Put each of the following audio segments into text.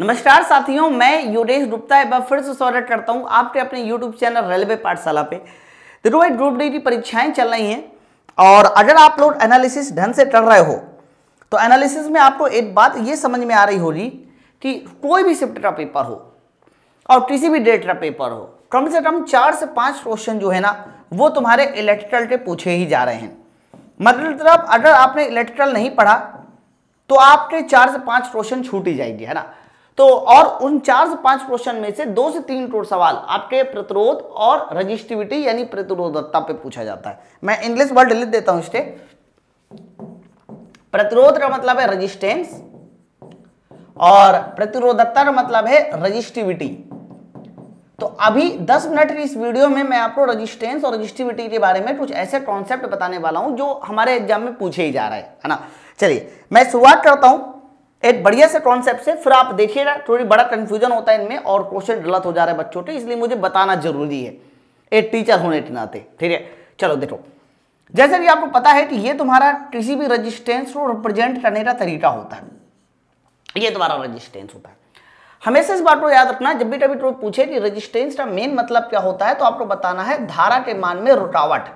नमस्कार साथियों मैं योगेश गुप्ता एक बार फिर से स्वागत करता हूं आपके अपने यूट्यूब चैनल रेलवे पाठशाला पे देखो भाई ग्रुप डी की परीक्षाएं चल रही हैं और अगर आप लोग एनालिसिस ढंग से कर रहे हो तो एनालिसिस में आपको एक बात ये समझ में आ रही होगी कि कोई भी शिफ्ट का पेपर हो और किसी भी डेट का पेपर हो कम से कम चार से पाँच क्वेश्चन जो है ना वो तुम्हारे इलेक्ट्रिकल के पूछे ही जा रहे हैं मतलब अगर आपने इलेक्ट्रिकल नहीं पढ़ा तो आपके चार से पाँच क्वेश्चन छूट ही जाएगी है ना तो और उन चार से पांच क्वेश्चन में से दो से तीन करोड़ सवाल आपके प्रतिरोध और रजिस्टिविटी यानी प्रतिरोधकता पे पूछा जाता है मैं इंग्लिश वर्ड लिख देता हूं स्टे प्रतिरोध का मतलब है रजिस्टेंस और प्रतिरोधकता का मतलब है रजिस्टिविटी तो अभी 10 मिनट की इस वीडियो में मैं आपको रजिस्टेंस और रजिस्टिविटी के बारे में कुछ ऐसे कॉन्सेप्ट बताने वाला हूं जो हमारे एग्जाम में पूछे ही जा रहा है ना चलिए मैं शुरुआत करता हूं एक बढ़िया से कॉन्सेप्ट से फिर आप देखिएगा थोड़ी बड़ा कंफ्यूजन होता है इनमें और क्वेश्चन गलत हो जा रहा है बच्चों के इसलिए मुझे बताना जरूरी है एक टीचर होने के नाते ठीक है चलो देखो जैसे कि आपको पता है कि ये तुम्हारा किसी भी रजिस्टेंस को रिप्रेजेंट करने का तरीका होता है ये तुम्हारा रजिस्टेंस होता है हमेशा इस बात को याद रखना जब भी कभी कोई पूछे कि रजिस्टेंस का मेन मतलब क्या होता है तो आपको बताना है धारा के मान में रुकावट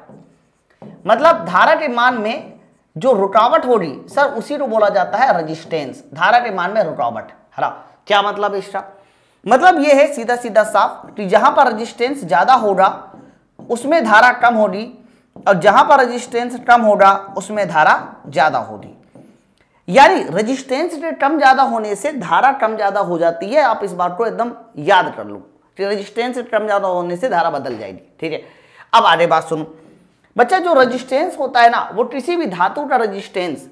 मतलब धारा के मान में जो रुकावट हो रही सर उसी को बोला जाता है रजिस्टेंस धारा के मान में रुकावट हरा क्या मतलब इसका मतलब यह है सीधा सीधा साफ कि जहां पर रजिस्टेंस ज़्यादा होगा उसमें धारा कम होगी और जहां पर रजिस्टेंस कम होगा उसमें धारा ज़्यादा होगी यानी रजिस्टेंस के कम ज़्यादा होने से धारा कम ज़्यादा हो जाती है आप इस बात को एकदम याद कर लो कि रजिस्टेंस कम ज़्यादा होने से धारा बदल जाएगी ठीक है अब आगे बात सुनो बच्चा जो रजिस्टेंस होता है ना वो किसी भी धातु का रजिस्टेंस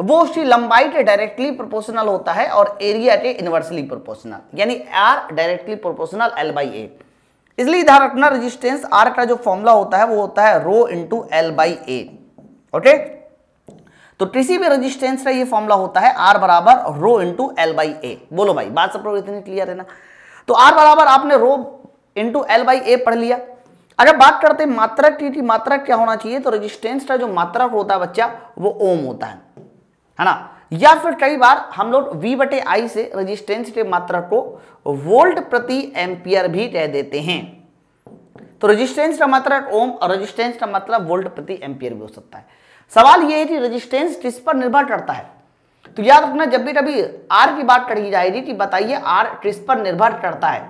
वो उसकी लंबाई के डायरेक्टली प्रोपोर्शनल होता है और एरिया के इन्वर्सली प्रोपोर्शनल यानी R directly proportional L by A इसलिए इधर अपना रजिस्टेंस आर का जो फॉर्मूला होता है वो होता है rho into L by A okay तो किसी भी रजिस्टेंस का ये फॉर्मूला होता है आर बराबर rho into L by A बोलो भाई बात सब इतनी क्लियर है ना तो आर बराबर आपने rho into L by A पढ़ लिया अगर बात करते हैं मात्रक की कि मात्रक क्या होना चाहिए तो रेजिस्टेंस का जो मात्रक होता है बच्चा वो ओम होता है है ना या फिर कई बार हम लोग वी बटे आई से रेजिस्टेंस के मात्रक को वोल्ट प्रति एम्पियर भी कह देते हैं तो रेजिस्टेंस का मात्रक ओम और रेजिस्टेंस का मतलब वोल्ट प्रति एम्पियर भी हो सकता है सवाल यह है कि रेजिस्टेंस किस पर निर्भर करता है तो याद रखना जब भी कभी आर की बात कही जाएगी कि बताइए आर किस पर निर्भर करता है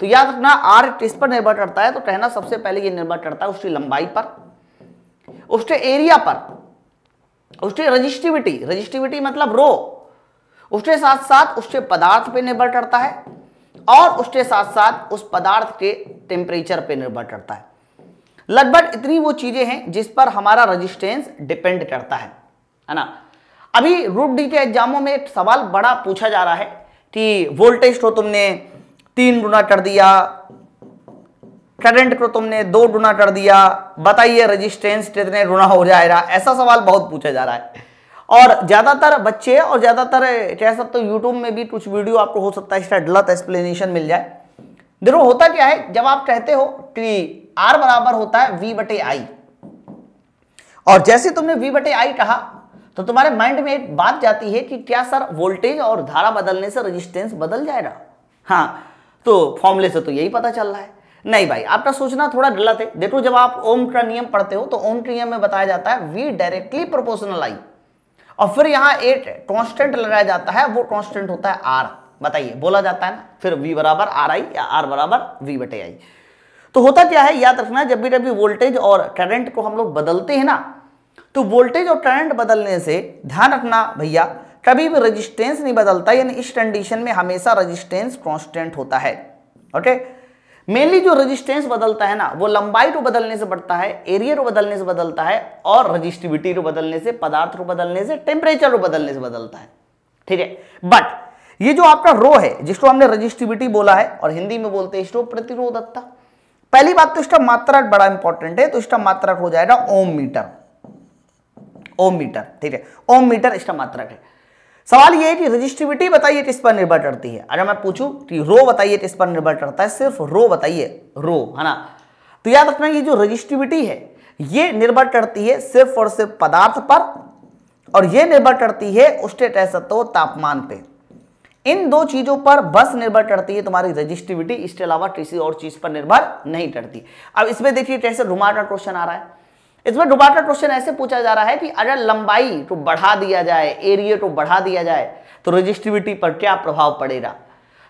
तो याद रखना आर किस पर निर्भर करता है तो कहना सबसे पहले ये निर्भर करता है उसकी लंबाई पर उसके एरिया पर उसकी रजिस्टिविटी रजिस्टिविटी मतलब रो उसके साथ साथ उसके पदार्थ पर निर्भर करता है और उसके साथ साथ उस पदार्थ के टेम्परेचर पर निर्भर करता है लगभग इतनी वो चीजें हैं जिस पर हमारा रजिस्टेंस डिपेंड करता है है ना अभी रूट डी के एग्जामों में एक सवाल बड़ा पूछा जा रहा है कि वोल्टेज तो तुमने तीन गुना कर दिया करंट को तुमने दो गुना कर दिया बताइए रजिस्टेंस कितने गुना हो जाएगा ऐसा सवाल बहुत पूछा जा रहा है और ज़्यादातर बच्चे और ज़्यादातर कह सकते तो यूट्यूब में भी कुछ वीडियो आपको हो सकता है इसका गलत एक्सप्लेनेशन मिल जाए देखो होता क्या है जब आप कहते हो कि आर बराबर होता है वी बटे आई और जैसे तुमने वी बटे आई कहा तो तुम्हारे माइंड में एक बात जाती है कि क्या सर वोल्टेज और धारा बदलने से रजिस्टेंस बदल जाएगा हाँ तो फॉर्मुले से तो यही पता चल रहा है नहीं भाई आपका सोचना थोड़ा गलत है देखो जब आप ओम का नियम पढ़ते हो तो ओम के नियम में बताया जाता है वी डायरेक्टली प्रोपोर्शनल आई और फिर यहां एक कांस्टेंट लगाया जाता है वो कांस्टेंट होता है आर बताइए बोला जाता है ना फिर वी बराबर आर आई या आर बराबर वी बटे आई तो होता क्या है याद रखना जब भी कभी वोल्टेज और करंट को हम लोग बदलते हैं ना तो वोल्टेज और करंट बदलने से ध्यान रखना भैया कभी भी रजिस्टेंस नहीं बदलता यानी इस कंडीशन में हमेशा रजिस्टेंस कॉन्स्टेंट होता है ओके मेनली जो रजिस्टेंस बदलता है ना वो लंबाई को बदलने से बढ़ता है एरिया को बदलने से बदलता है और रजिस्टिविटी को बदलने से पदार्थ को बदलने से टेम्परेचर को बदलने से बदलता है ठीक है बट ये जो आपका रो है जिसको हमने रजिस्टिविटी बोला है और हिंदी में बोलते हैं इसको प्रतिरोधकता पहली बात तो इसका मात्रा बड़ा इंपॉर्टेंट है तो इसका मात्रक हो जाएगा ओम मीटर ओम मीटर ठीक है ओम मीटर इसका मात्रक है सवाल ये है कि रजिस्टिविटी बताइए किस पर निर्भर करती है अगर मैं पूछूं कि रो बताइए किस पर निर्भर करता है सिर्फ रो बताइए रो है ना तो याद रखना ये जो रजिस्टिविटी है ये निर्भर करती है सिर्फ और सिर्फ पदार्थ पर और ये निर्भर करती है उसके कह तापमान पे इन दो चीजों पर बस निर्भर करती है तुम्हारी रजिस्टिविटी इसके अलावा किसी और चीज पर निर्भर नहीं करती अब इसमें देखिए कैसे घुमा का क्वेश्चन आ रहा है इसमें दोबारा क्वेश्चन ऐसे पूछा जा रहा है कि अगर लंबाई को तो बढ़ा दिया जाए एरिया को तो बढ़ा दिया जाए तो रजिस्टिविटी पर क्या प्रभाव पड़ेगा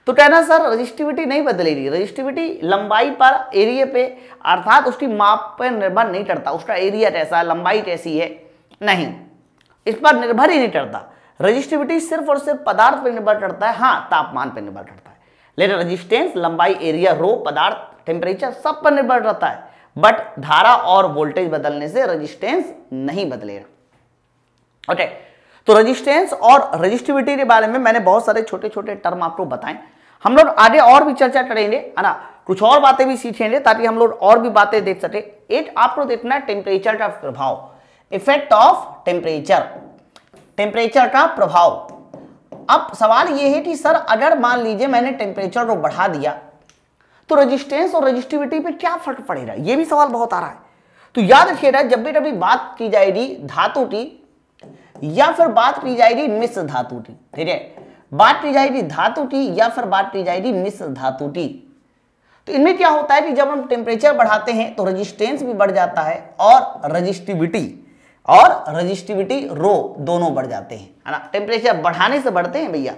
तो कहना सर रजिस्टिविटी नहीं बदलेगी रजिस्टिविटी लंबाई पर एरिया पे अर्थात उसकी माप पर निर्भर नहीं करता उसका एरिया कैसा है लंबाई कैसी है नहीं इस पर निर्भर ही नहीं करता रजिस्टिविटी सिर्फ और सिर्फ पदार्थ पर निर्भर करता है हाँ तापमान पर निर्भर करता है लेकिन रजिस्टेंस लंबाई एरिया रो पदार्थ टेम्परेचर सब पर निर्भर रहता है बट धारा और वोल्टेज बदलने से रजिस्टेंस नहीं बदलेगा ओके तो रजिस्टेंस और रजिस्टिविटी के बारे में मैंने बहुत सारे छोटे छोटे टर्म आपको बताएं हम लोग आगे और भी चर्चा करेंगे है ना कुछ और बातें भी सीखेंगे ताकि हम लोग और भी बातें देख सके एक आपको देखना है टेम्परेचर का प्रभाव इफेक्ट ऑफ टेम्परेचर टेम्परेचर का प्रभाव अब सवाल यह है कि सर अगर मान लीजिए मैंने टेम्परेचर को बढ़ा दिया तो रजिस्टेंस और रजिस्टिविटी पर क्या फर्क पड़ेगा यह भी सवाल बहुत आ रहा है तो याद रखिएगा जब भी कभी बात की जाएगी धातु की या फिर बात की जाएगी मिश्र धातु की ठीक है बात की जाएगी धातु की या फिर बात की जाएगी मिश्र धातु की तो इनमें क्या होता है कि जब हम टेम्परेचर बढ़ाते हैं तो रजिस्टेंस भी बढ़ जाता है और रजिस्टिविटी और रजिस्टिविटी रो दोनों बढ़ जाते हैं है ना टेम्परेचर बढ़ाने से बढ़ते हैं भैया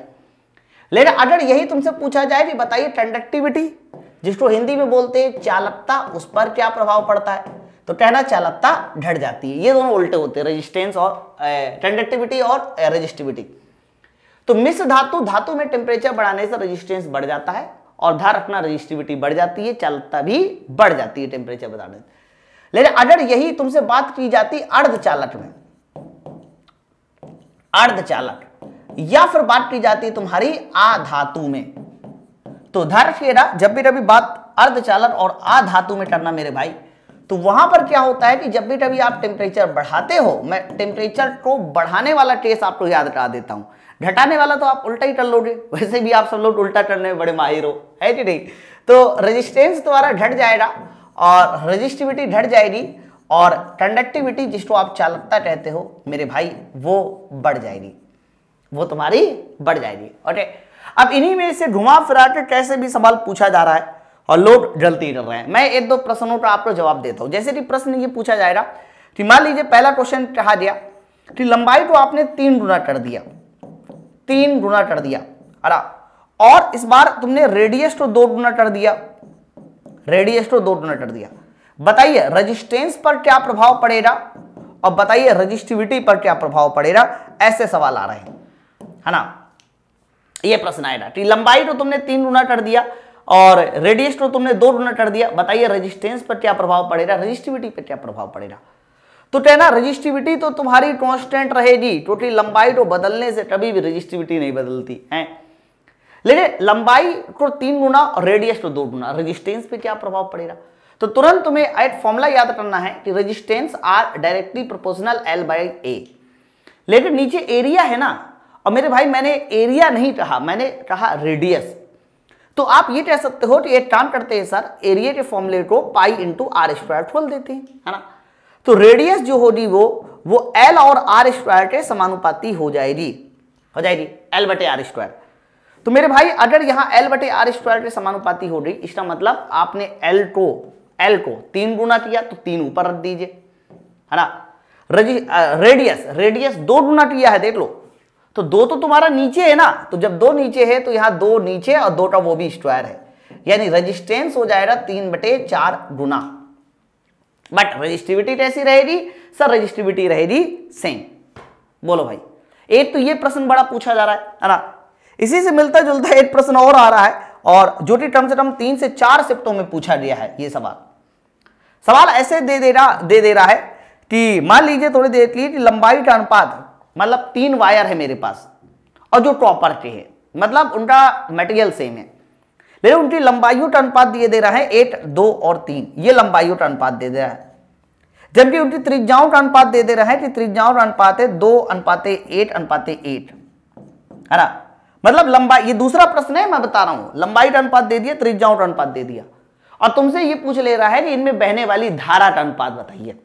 लेकिन अगर यही तुमसे पूछा जाए कि बताइए कंडक्टिविटी जिसको हिंदी में बोलते हैं चालकता उस पर क्या प्रभाव पड़ता है तो कहना चालकता ढट जाती है ये दोनों उल्टे होते हैं रेजिस्टेंस और कंडक्टिविटी और रेजिस्टिविटी तो मिश्र धातु धातु में टेम्परेचर बढ़ाने से रेजिस्टेंस बढ़ जाता है और धार रखना रेजिस्टिविटी बढ़ जाती है चालकता भी बढ़ जाती है टेम्परेचर बढ़ाने से लेकिन अगर यही तुमसे बात की जाती अर्ध चालक में अर्ध चालक या फिर बात की जाती तुम्हारी आधातु में तो धार फेरा जब भी रवि बात अर्धचालन और आधातु में करना मेरे भाई तो वहां पर क्या होता है कि जब भी कभी आप टेम्परेचर बढ़ाते हो मैं टेम्परेचर को बढ़ाने वाला केस आपको याद करा देता हूं घटाने वाला तो आप उल्टा ही कर लोगे वैसे भी आप सब लोग उल्टा करने में बड़े माहिर हो है कि नहीं तो रेजिस्टेंस द्वारा घट जाएगा और रेजिस्टिविटी घट जाएगी और कंडक्टिविटी जिसको आप चालकता कहते हो मेरे भाई वो बढ़ जाएगी वो तुम्हारी बढ़ जाएगी ओके अब इन्हीं में से घुमा फिरा के कैसे भी सवाल पूछा जा रहा है और लोग जलती डर रहे हैं मैं एक दो प्रश्नों का आपको जवाब देता हूं जैसे कि प्रश्न ये पूछा जाएगा कि मान लीजिए पहला क्वेश्चन कहा गया कि लंबाई को तो आपने तीन गुना कर दिया तीन गुना कर दिया अरा और इस बार तुमने रेडियस को तो दो गुना कर दिया रेडियस को तो दो गुना कर दिया बताइए रजिस्टेंस पर क्या प्रभाव पड़ेगा और बताइए रजिस्टिविटी पर क्या प्रभाव पड़ेगा ऐसे सवाल आ रहे हैं है ना ये प्रश्न आएगा कि लंबाई तो तुमने तीन गुना कर दिया और रेडियस तो तुमने दो गुना कर दिया बताइए रेजिस्टेंस पर क्या प्रभाव पड़ेगा रजिस्टिविटी पर क्या प्रभाव पड़ेगा तो कहना रजिस्टिविटी तो तुम्हारी कॉन्स्टेंट रहेगी टोटली लंबाई तो बदलने से कभी भी रजिस्टिविटी नहीं बदलती है लेकिन लंबाई को तो तीन गुना और रेडियस को तो दो गुना रजिस्टेंस पर क्या प्रभाव पड़ेगा तो तुरंत तुम्हें एक फॉर्मूला याद करना है कि resistance R directly proportional L by A लेकिन नीचे एरिया है ना और मेरे भाई मैंने एरिया नहीं कहा मैंने कहा रेडियस तो आप ये कह सकते हो कि एक काम करते हैं सर एरिया के फॉर्मुले को पाई इंटू आर स्क्वायर खोल देते हैं है ना तो रेडियस जो होगी वो वो एल और आर स्क्वायर के समानुपाती हो जाएगी हो जाएगी एल बटे आर स्क्वायर तो मेरे भाई अगर यहां एल बटे आर स्क्वायर के समानुपाती हो गई इसका मतलब आपने एल को एल को तीन गुना किया तो तीन ऊपर रख दीजिए है ना रेडियस रेडियस दो गुना किया है देख लो तो दो तो तुम्हारा नीचे है ना तो जब दो नीचे है तो यहां दो नीचे और दो का वो भी स्क्वायर है यानी रजिस्टेंस हो जाएगा तीन बटे चार गुना बट रजिस्टिविटी कैसी रहेगी सर रजिस्टिविटी रहेगी सेम बोलो भाई एक तो ये प्रश्न बड़ा पूछा जा रहा है ना इसी से मिलता जुलता एक प्रश्न और आ रहा है और जो कि कम से कम तीन से चार शिफ्टों में पूछा गया है ये सवाल सवाल ऐसे दे दे रहा दे दे रहा है कि मान लीजिए थोड़ी देर के लिए लंबाई का अनुपात मतलब तीन वायर है मेरे पास और जो के है मतलब उनका मटेरियल सेम है लेकिन उनकी लंबाई का अनुपात दिए दे रहा है एट दो और तीन ये लंबाई का अनुपात दे दे रहा है जबकि उनकी त्रिज्याओं का अनुपात दे दे रहा है कि त्रिज्याओं का अनुपात है दो अनुपाते एट अनुपाते एट है ना मतलब लंबाई ये दूसरा प्रश्न है मैं बता रहा हूं लंबाई का अनुपात दे दिया त्रिज्याओं का अनुपात दे दिया और तुमसे ये पूछ ले रहा है कि इनमें बहने वाली धारा का अनुपात बताइए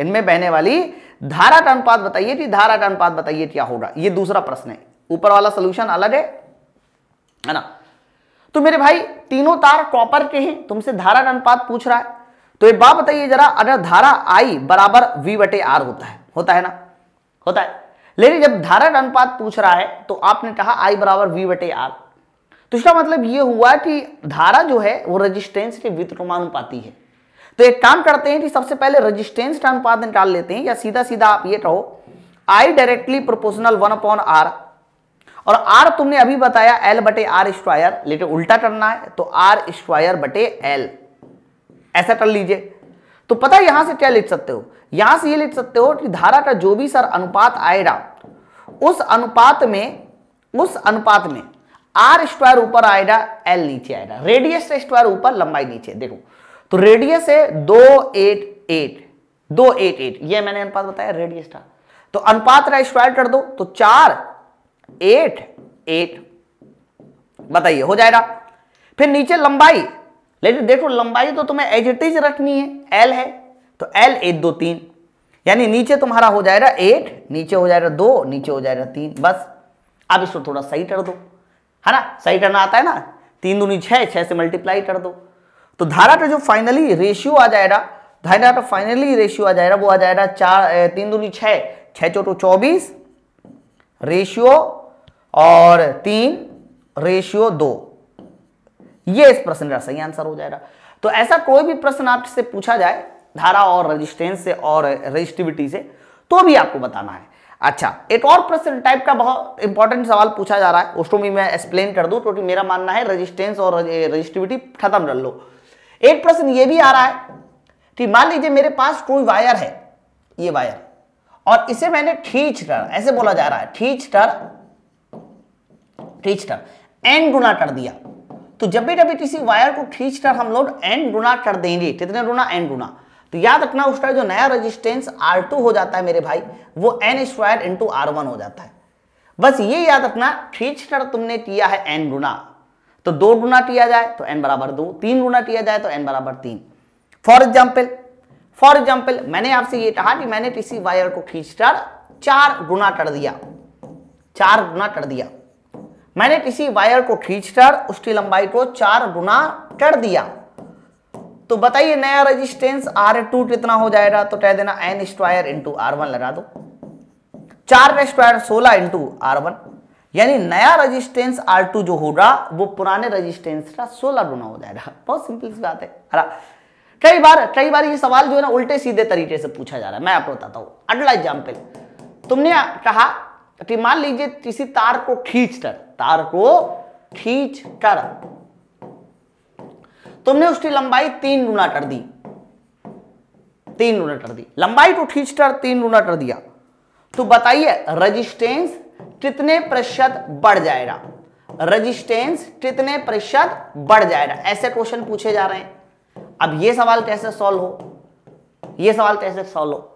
इनमें बहने वाली धारा का अनुपात बताइए कि धारा का अनुपात बताइए क्या होगा ये दूसरा प्रश्न है ऊपर वाला सोल्यूशन अलग है है ना तो मेरे भाई तीनों तार कॉपर के हैं तुमसे धारा का अनुपात पूछ रहा है तो एक बात बताइए जरा अगर धारा आई बराबर वी बटे आर होता है होता है ना होता है लेकिन जब धारा का अनुपात पूछ रहा है तो आपने कहा आई बराबर वी बटे आर तो इसका मतलब यह हुआ कि धारा जो है वो रजिस्टेंस के वित्रमानुपाती है तो एक काम करते हैं कि सबसे पहले रजिस्टेंस का अनुपात निकाल लेते हैं या सीधा सीधा आप ये कहो I directly proportional one upon R और आर तुमने अभी बताया एल बटे आर स्क्वायर लेकिन उल्टा करना है तो आर स्क्वायर बटे एल ऐसा कर लीजिए तो पता है यहां से क्या लिख सकते हो यहां से ये लिख सकते हो कि धारा का जो भी सर अनुपात आएगा उस अनुपात में उस अनुपात में आर स्क्वायर ऊपर आएगा एल नीचे आएगा रेडियस से स्क्वायर ऊपर लंबाई नीचे देखो तो रेडियस है दो एट एट दो एट एट यह मैंने अनुपात बताया रेडियस था तो अनुपात स्क्वायर कर दो तो चार एट एट बताइए हो जाएगा फिर नीचे लंबाई लेकिन देखो लंबाई तो तुम्हें एज इट इज रखनी है एल है तो एल एक दो तीन यानी नीचे तुम्हारा हो जाएगा एट नीचे हो जाएगा दो नीचे हो जाएगा तीन बस अब इसको थोड़ा सही कर दो है ना सही करना आता है ना तीन दूनी छह छह से मल्टीप्लाई कर दो तो धारा का जो फाइनली रेशियो आ जाएगा धारा का फाइनली रेशियो आ जाएगा वो आ जाएगा चार तीन दूनी छह छह चौटो चौबीस रेशियो और तीन रेशियो दो ये इस प्रश्न का सही आंसर हो जाएगा तो ऐसा कोई भी प्रश्न आपसे पूछा जाए धारा और रजिस्टेंस से और रजिस्टिविटी से तो भी आपको बताना है अच्छा एक और प्रश्न टाइप का बहुत इंपॉर्टेंट सवाल पूछा जा रहा है उसको भी मैं एक्सप्लेन कर दूं क्योंकि मेरा मानना है रजिस्टेंस और रजिस्टिविटी खत्म कर लो एक प्रश्न ये भी आ रहा है कि मान लीजिए मेरे पास कोई वायर है ये वायर और इसे मैंने ठीच टर ऐसे बोला जा रहा है ठीच टर ठीच टर एन गुना कर दिया तो जब भी कभी किसी वायर को खींच कर हम लोग एन गुना कर देंगे कितने गुना एन गुना तो याद रखना उसका जो नया रेजिस्टेंस टू हो जाता है मेरे भाई वो एन स्क्वायर इंटू आर हो जाता है बस ये याद रखना ठीच टर तुमने किया है एन गुना तो दो गुना टिया जाए तो एन बराबर दो तीन गुना टिया जाए तो एन बराबर तीन फॉर एग्जाम्पल फॉर एग्जाम्पल मैंने आपसे ये कहा कि मैंने किसी वायर को खींचकर चार गुना कर दिया चार गुना कर दिया मैंने किसी वायर को खींचकर उसकी लंबाई को चार गुना कर दिया तो बताइए नया रेजिस्टेंस आर टू कितना हो जाएगा तो कह देना N square into R one लगा दो चार स्क्वायर सोलह इंटू आर वन यानी नया रेजिस्टेंस टू जो होगा वो पुराने रेजिस्टेंस का सोलह गुना हो जाएगा बहुत सिंपल सी बात है कई बार कई बार ये सवाल जो है ना उल्टे सीधे तरीके से पूछा जा रहा है मैं आपको बताता हूँ अगला एग्जाम्पल तुमने कहा कि मान लीजिए किसी तार को खींच कर तार को खींच कर तुमने उसकी लंबाई तीन गुना कर दी तीन गुना कर दी लंबाई को खींच कर तीन गुना कर दिया तो बताइए रेजिस्टेंस कितने प्रतिशत बढ़ जाएगा रजिस्टेंस कितने प्रतिशत बढ़ जाएगा ऐसे क्वेश्चन पूछे जा रहे हैं अब ये सवाल कैसे सॉल्व हो ये सवाल कैसे सॉल्व हो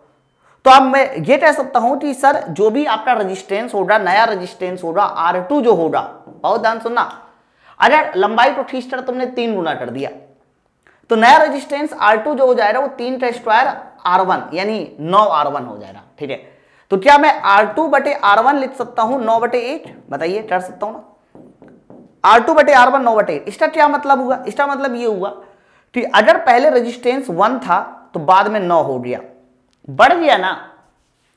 तो अब मैं ये कह सकता हूं कि सर जो भी आपका रजिस्टेंस होगा नया रजिस्टेंस होगा आर टू जो होगा बहुत ध्यान सुनना अगर लंबाई को ठीक कर तुमने तीन गुना कर दिया तो नया रजिस्टेंस आर टू जो हो जाएगा वो तीन का स्क्वायर आर वन यानी नौ आर वन हो जाएगा ठीक है तो क्या मैं आर टू बटे आर वन लिख सकता हूं नौ बटे एट बताइए कर सकता हूं ना आर टू बटे आर वन नौ बटे एट इसका क्या मतलब हुआ इसका मतलब ये हुआ कि अगर पहले रजिस्टेंस वन था तो बाद में नौ हो गया बढ़ गया ना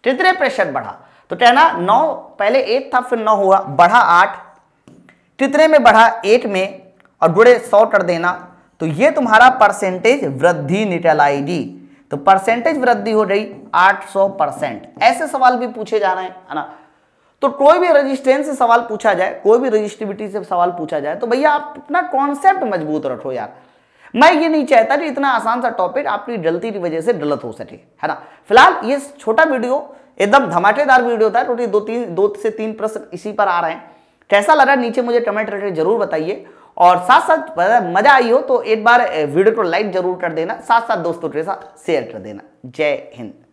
कितने प्रेशर बढ़ा तो कहना नौ पहले एट था फिर नौ हुआ बढ़ा आठ कितने में बढ़ा एट में और गुड़े सौ कर देना तो ये तुम्हारा परसेंटेज वृद्धि निकल आएगी तो परसेंटेज वृद्धि हो रही 800 परसेंट ऐसे सवाल भी पूछे जा रहे हैं है ना तो कोई भी रजिस्टेंस से सवाल पूछा जाए कोई भी रजिस्टिविटी से सवाल पूछा जाए तो भैया आप अपना कॉन्सेप्ट मजबूत रखो यार मैं ये नहीं चाहता कि इतना आसान सा टॉपिक आपकी गलती की वजह से गलत हो सके है ना फिलहाल ये छोटा वीडियो एकदम धमाकेदार वीडियो था टोटल दो तीन दो से तीन प्रश्न इसी पर आ रहे हैं कैसा लगा नीचे मुझे कमेंट करके जरूर बताइए और साथ साथ मजा आई हो तो एक बार वीडियो को लाइक जरूर कर देना साथ साथ दोस्तों के साथ शेयर कर देना जय हिंद